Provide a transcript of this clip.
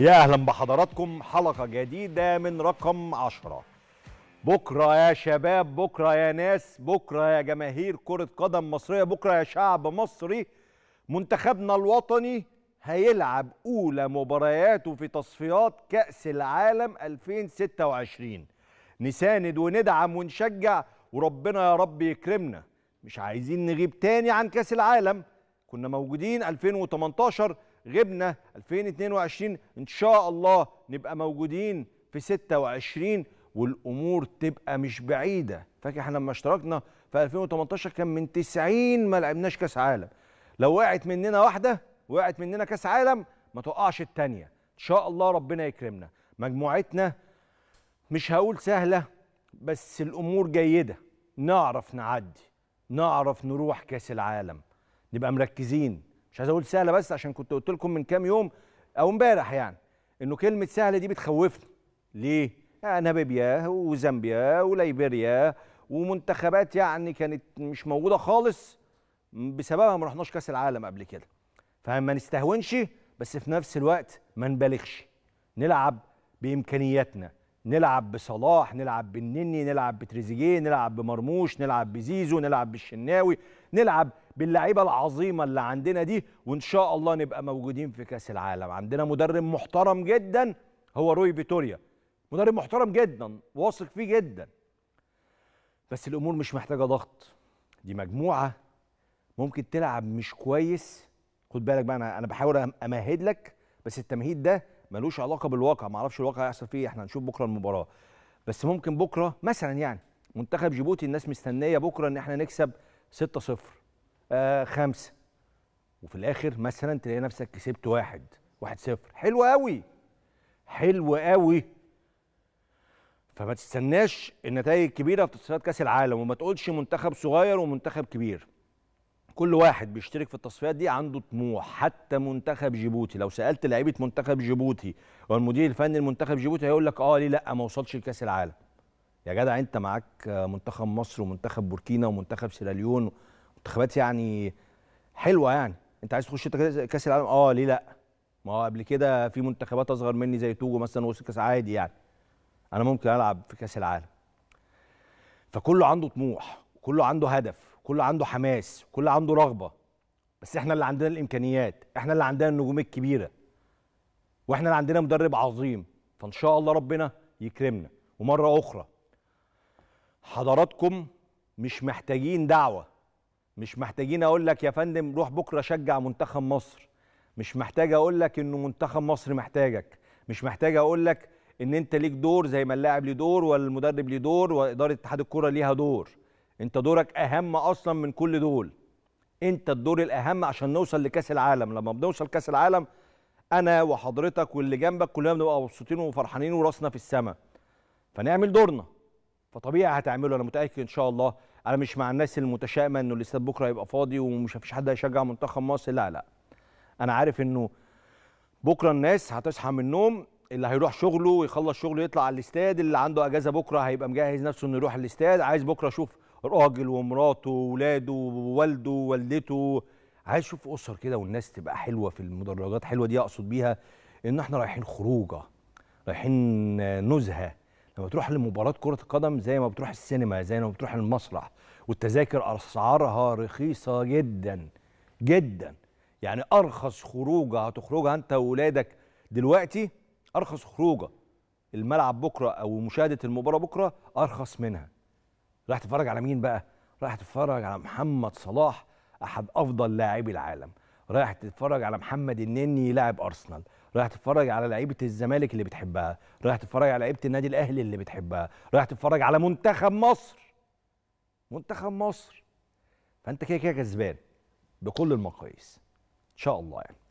يا اهلا بحضراتكم حلقه جديده من رقم عشرة بكره يا شباب بكره يا ناس بكره يا جماهير كره قدم مصريه بكره يا شعب مصري منتخبنا الوطني هيلعب اولى مبارياته في تصفيات كاس العالم 2026 نساند وندعم ونشجع وربنا يا رب يكرمنا مش عايزين نغيب تاني عن كاس العالم كنا موجودين 2018 غبنا 2022 ان شاء الله نبقى موجودين في 26 والامور تبقى مش بعيده فاكر احنا لما اشتركنا في 2018 كان من 90 ما لعبناش كاس عالم لو وقعت مننا واحده وقعت مننا كاس عالم ما توقعش الثانيه ان شاء الله ربنا يكرمنا مجموعتنا مش هقول سهله بس الامور جيده نعرف نعدي نعرف نروح كاس العالم نبقى مركزين مش عايز اقول سهله بس عشان كنت قلت لكم من كام يوم او امبارح يعني انه كلمه سهله دي بتخوفني ليه يعني وزامبيا وليبيريا ومنتخبات يعني كانت مش موجوده خالص بسببها ما رحناش كاس العالم قبل كده فما نستهونش بس في نفس الوقت ما نبالغش نلعب بامكانياتنا نلعب بصلاح نلعب بالنني نلعب بتريزيجيه نلعب بمرموش نلعب بزيزو نلعب بالشناوي نلعب باللعيبه العظيمه اللي عندنا دي وان شاء الله نبقى موجودين في كاس العالم عندنا مدرب محترم جدا هو روي فيتوريا مدرب محترم جدا واثق فيه جدا بس الامور مش محتاجه ضغط دي مجموعه ممكن تلعب مش كويس خد بالك بقى انا انا بحاول امهد لك بس التمهيد ده ملوش علاقه بالواقع ما اعرفش الواقع هيحصل فيه إيه، احنا هنشوف بكره المباراه بس ممكن بكره مثلا يعني منتخب جيبوتي الناس مستنيه بكره ان احنا نكسب 6 0 آه 5 وفي الاخر مثلا تلاقي نفسك كسبت واحد 1 0 حلو قوي حلو قوي فما تستناش النتائج الكبيره في تصفيات كاس العالم وما تقولش منتخب صغير ومنتخب كبير كل واحد بيشترك في التصفيات دي عنده طموح حتى منتخب جيبوتي لو سالت لعيبه منتخب جيبوتي والمدير الفني لمنتخب جيبوتي هيقول لك اه ليه لا ما وصلش لكاس العالم يا جدع انت معاك منتخب مصر ومنتخب بوركينا ومنتخب سيراليون منتخبات يعني حلوه يعني انت عايز تخش كاس العالم اه ليه لا ما هو قبل كده في منتخبات اصغر مني زي توجو مثلا وصل كاس عادي يعني انا ممكن العب في كاس العالم فكله عنده طموح كله عنده هدف كل عنده حماس كل عنده رغبه بس احنا اللي عندنا الامكانيات احنا اللي عندنا النجوم الكبيره واحنا اللي عندنا مدرب عظيم فان شاء الله ربنا يكرمنا ومره اخرى حضراتكم مش محتاجين دعوه مش محتاجين اقول لك يا فندم روح بكره شجع منتخب مصر مش محتاج اقول لك انه منتخب مصر محتاجك مش محتاج اقول لك ان انت ليك دور زي ما اللاعب ليه دور والمدرب ليه دور واداره اتحاد الكره ليها دور انت دورك اهم اصلا من كل دول انت الدور الاهم عشان نوصل لكاس العالم لما بنوصل كاس العالم انا وحضرتك واللي جنبك كلنا بنبقى مبسوطين وفرحانين وراسنا في السماء فنعمل دورنا فطبيعي هتعمله انا متاكد ان شاء الله انا مش مع الناس المتشائمه انه الاستاد بكره هيبقى فاضي ومش مفيش حد هيشجع منتخب مصر لا لا انا عارف انه بكره الناس هتصحى من النوم اللي هيروح شغله ويخلص شغله يطلع على الاستاد اللي عنده اجازه بكره هيبقى مجهز نفسه انه يروح الاستاد عايز بكره اشوف راجل ومراته وولاده ووالده ووالدته عايز اشوف اسر كده والناس تبقى حلوه في المدرجات حلوه دي اقصد بيها ان احنا رايحين خروجه رايحين نزهه لما تروح لمباراه كره القدم زي ما بتروح السينما زي ما بتروح المسرح والتذاكر اسعارها رخيصه جدا جدا يعني ارخص خروجه هتخرجها انت واولادك دلوقتي ارخص خروجه الملعب بكره او مشاهده المباراه بكره ارخص منها راح تتفرج على مين بقى راح تتفرج على محمد صلاح احد افضل لاعبي العالم رايح تتفرج على محمد النني لاعب ارسنال رايح تتفرج على لعيبه الزمالك اللي بتحبها رايح تتفرج على لعيبه النادي الاهلي اللي بتحبها رايح تتفرج على منتخب مصر منتخب مصر فانت كده كده كسبان بكل المقاييس ان شاء الله يعني